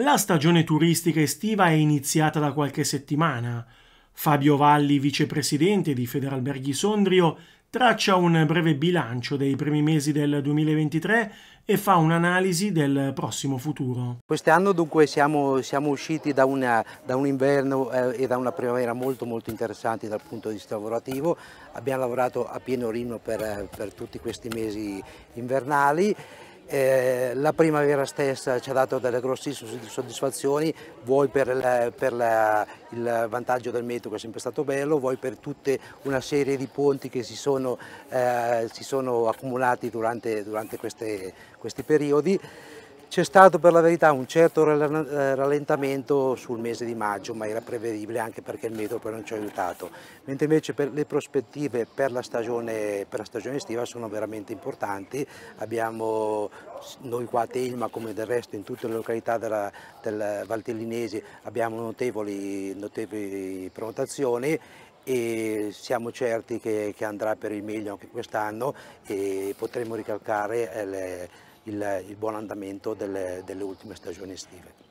La stagione turistica estiva è iniziata da qualche settimana. Fabio Valli, vicepresidente di Federalberghi Sondrio, traccia un breve bilancio dei primi mesi del 2023 e fa un'analisi del prossimo futuro. Quest'anno dunque siamo, siamo usciti da, una, da, un inverno eh, e da una primavera molto molto interessanti dal punto di vista lavorativo, abbiamo lavorato a pieno rino per, eh, per tutti questi mesi invernali eh, la primavera stessa ci ha dato delle grossissime soddisfazioni, vuoi per, la, per la, il vantaggio del metro che è sempre stato bello, vuoi per tutta una serie di ponti che si sono, eh, si sono accumulati durante, durante queste, questi periodi. C'è stato per la verità un certo eh, rallentamento sul mese di maggio, ma era prevedibile anche perché il metro poi non ci ha aiutato, mentre invece le prospettive per la, stagione, per la stagione estiva sono veramente importanti. Abbiamo noi qua a Telma, come del resto in tutte le località della, del Valtellinese, abbiamo notevoli, notevoli prenotazioni e siamo certi che, che, andrà per il meglio anche quest'anno e potremo ricalcare eh, le, il, il buon andamento delle, delle ultime stagioni estive.